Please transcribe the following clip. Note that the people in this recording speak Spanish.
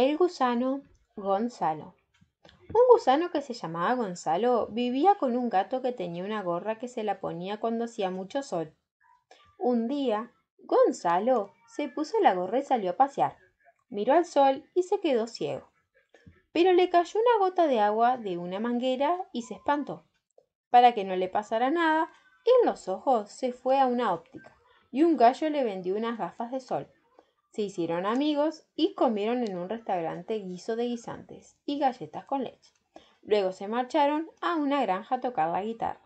El gusano Gonzalo. Un gusano que se llamaba Gonzalo vivía con un gato que tenía una gorra que se la ponía cuando hacía mucho sol. Un día, Gonzalo se puso la gorra y salió a pasear. Miró al sol y se quedó ciego. Pero le cayó una gota de agua de una manguera y se espantó. Para que no le pasara nada, en los ojos se fue a una óptica y un gallo le vendió unas gafas de sol. Se hicieron amigos y comieron en un restaurante guiso de guisantes y galletas con leche. Luego se marcharon a una granja a tocar la guitarra.